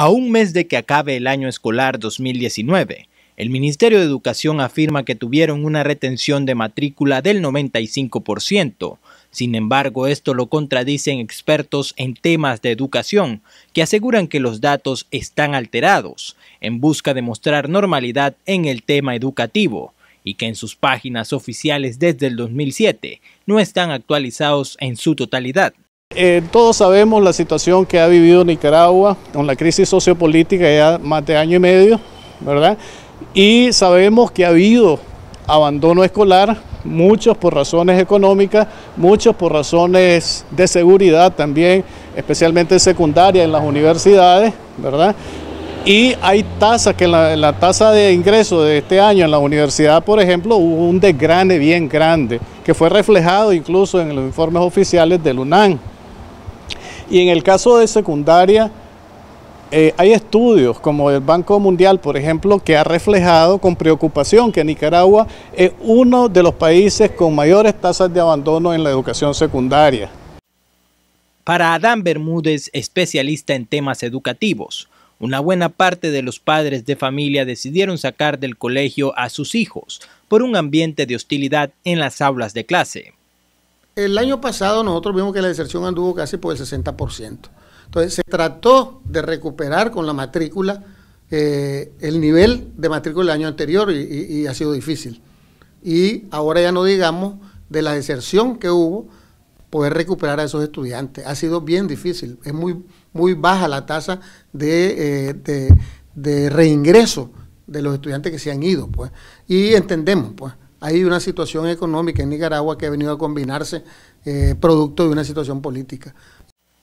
A un mes de que acabe el año escolar 2019, el Ministerio de Educación afirma que tuvieron una retención de matrícula del 95%. Sin embargo, esto lo contradicen expertos en temas de educación, que aseguran que los datos están alterados, en busca de mostrar normalidad en el tema educativo y que en sus páginas oficiales desde el 2007 no están actualizados en su totalidad. Eh, todos sabemos la situación que ha vivido Nicaragua con la crisis sociopolítica ya más de año y medio, ¿verdad? Y sabemos que ha habido abandono escolar, muchos por razones económicas, muchos por razones de seguridad también, especialmente secundaria, en las universidades, ¿verdad? Y hay tasas, que la, la tasa de ingreso de este año en la universidad, por ejemplo, hubo un desgrane bien grande, que fue reflejado incluso en los informes oficiales del UNAM, y en el caso de secundaria, eh, hay estudios como el Banco Mundial, por ejemplo, que ha reflejado con preocupación que Nicaragua es uno de los países con mayores tasas de abandono en la educación secundaria. Para Adán Bermúdez, especialista en temas educativos, una buena parte de los padres de familia decidieron sacar del colegio a sus hijos por un ambiente de hostilidad en las aulas de clase. El año pasado nosotros vimos que la deserción anduvo casi por el 60%. Entonces se trató de recuperar con la matrícula eh, el nivel de matrícula del año anterior y, ha sido difícil. Y ahora ya no digamos de la deserción que hubo, poder recuperar a esos estudiantes. Ha sido bien difícil, es muy, muy baja la tasa de, eh, de reingreso de los estudiantes que se han ido, pues. Y entendemos, pues, hay una situación económica en Nicaragua que ha venido a combinarse eh, producto de una situación política.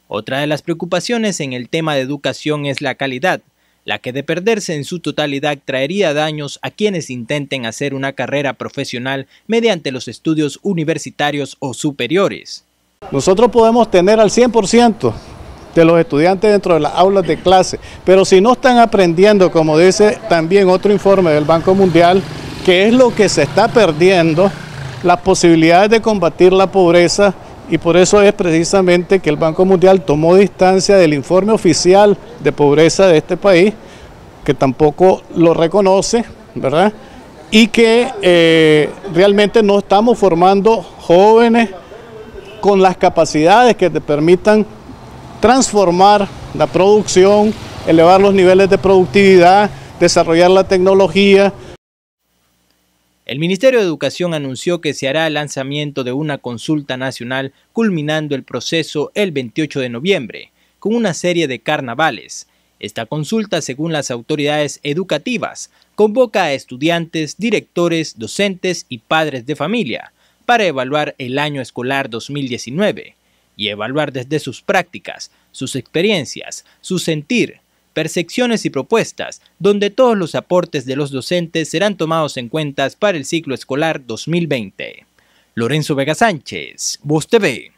Otra de las preocupaciones en el tema de educación es la calidad, la que de perderse en su totalidad traería daños a quienes intenten hacer una carrera profesional mediante los estudios universitarios o superiores. Nosotros podemos tener al 100% de los estudiantes dentro de las aulas de clase, pero si no están aprendiendo, como dice también otro informe del Banco Mundial, que es lo que se está perdiendo, las posibilidades de combatir la pobreza y por eso es precisamente que el Banco Mundial tomó distancia del informe oficial de pobreza de este país, que tampoco lo reconoce, ¿verdad? Y que eh, realmente no estamos formando jóvenes con las capacidades que te permitan transformar la producción, elevar los niveles de productividad, desarrollar la tecnología, el Ministerio de Educación anunció que se hará el lanzamiento de una consulta nacional culminando el proceso el 28 de noviembre, con una serie de carnavales. Esta consulta, según las autoridades educativas, convoca a estudiantes, directores, docentes y padres de familia para evaluar el año escolar 2019 y evaluar desde sus prácticas, sus experiencias, su sentir, percepciones y propuestas, donde todos los aportes de los docentes serán tomados en cuenta para el ciclo escolar 2020. Lorenzo Vega Sánchez, Voz TV.